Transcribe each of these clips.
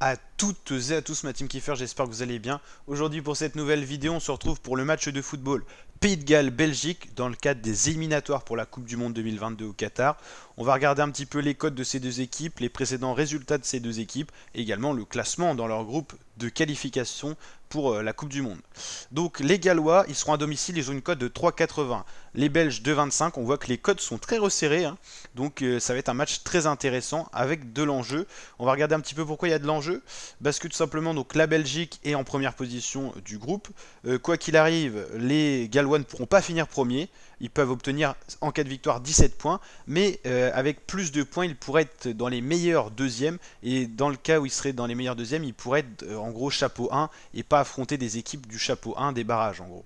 à toutes et à tous ma team kiffer, j'espère que vous allez bien. Aujourd'hui pour cette nouvelle vidéo, on se retrouve pour le match de football Pays de Galles, Belgique, dans le cadre des éliminatoires pour la Coupe du Monde 2022 au Qatar. On va regarder un petit peu les codes de ces deux équipes, les précédents résultats de ces deux équipes, également le classement dans leur groupe de qualification pour euh, la Coupe du Monde. Donc les Gallois, ils seront à domicile, ils ont une cote de 3,80. Les Belges 2,25. on voit que les codes sont très resserrés, hein. donc euh, ça va être un match très intéressant avec de l'enjeu. On va regarder un petit peu pourquoi il y a de l'enjeu, parce que tout simplement donc la Belgique est en première position du groupe. Euh, quoi qu'il arrive, les Gallois ne pourront pas finir premier. Ils peuvent obtenir en cas de victoire 17 points, mais euh, avec plus de points, ils pourraient être dans les meilleurs deuxièmes. Et dans le cas où ils seraient dans les meilleurs deuxièmes, ils pourraient être euh, en gros chapeau 1 et pas affronter des équipes du chapeau 1 des barrages en gros.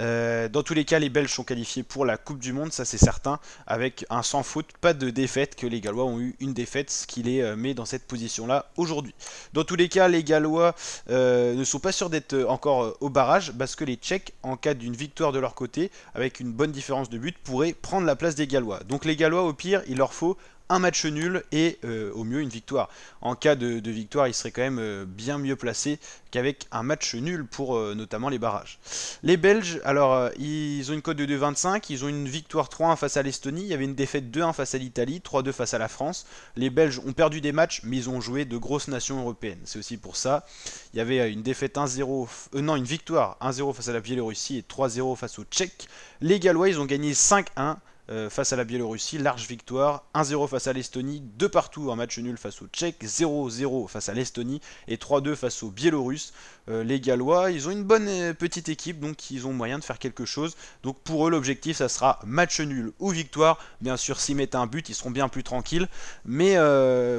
Euh, dans tous les cas, les Belges sont qualifiés pour la Coupe du Monde, ça c'est certain, avec un sans faute, pas de défaite, que les Gallois ont eu une défaite, ce qui les euh, met dans cette position-là aujourd'hui. Dans tous les cas, les Gallois euh, ne sont pas sûrs d'être encore au barrage, parce que les Tchèques, en cas d'une victoire de leur côté, avec une bonne différence de but, pourraient prendre la place des Gallois. Donc les Gallois, au pire, il leur faut un match nul et euh, au mieux une victoire. En cas de, victoire, ils seraient quand même euh, bien mieux placés qu'avec un match nul pour euh, notamment les barrages. Les Belges, alors ils ont une cote de 2,25, ils ont une victoire 3-1 face à l'Estonie, il y avait une défaite 2-1 face à l'Italie, 3-2 face à la France. Les Belges ont perdu des matchs, mais ils ont joué de grosses nations européennes. C'est aussi pour ça. Il y avait une défaite 1-0, non, une victoire 1-0 face à la Biélorussie et 3-0 face aux Tchèques. Les Gallois, ils ont gagné 5-1 euh, face à la Biélorussie, large victoire, 1-0 face à l'Estonie, 2 partout un match nul face au Tchèques, 0-0 face à l'Estonie et 3-2 face aux Biélorusses. Euh, les Gallois, ils ont une bonne euh, petite équipe, donc ils ont moyen de faire quelque chose. Donc pour eux, l'objectif, ça sera match nul ou victoire. Bien sûr, s'ils mettent un but, ils seront bien plus tranquilles, mais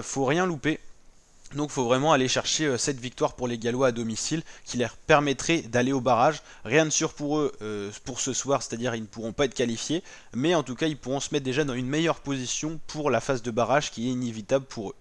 faut rien louper. Donc il faut vraiment aller chercher euh, cette victoire pour les Gallois à domicile qui leur permettrait d'aller au barrage. Rien de sûr pour eux euh, pour ce soir, c'est-à-dire ils ne pourront pas être qualifiés, mais en tout cas ils pourront se mettre déjà dans une meilleure position pour la phase de barrage qui est inévitable pour eux.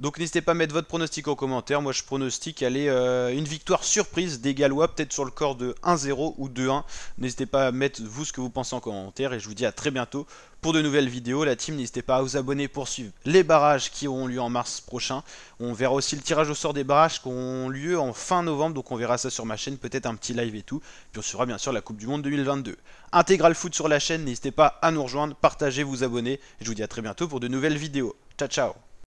Donc n'hésitez pas à mettre votre pronostic en commentaire, moi je pronostique aller euh, une victoire surprise des Gallois, peut-être sur le corps de 1-0 ou 2-1. N'hésitez pas à mettre vous ce que vous pensez en commentaire et je vous dis à très bientôt pour de nouvelles vidéos. La team, n'hésitez pas à vous abonner pour suivre les barrages qui auront lieu en mars prochain. On verra aussi le tirage au sort des barrages qui auront lieu en fin novembre, donc on verra ça sur ma chaîne, peut-être un petit live et tout. Puis on suivra bien sûr la Coupe du Monde 2022. Intégral Foot sur la chaîne, n'hésitez pas à nous rejoindre, partagez, vous abonner. je vous dis à très bientôt pour de nouvelles vidéos. Ciao ciao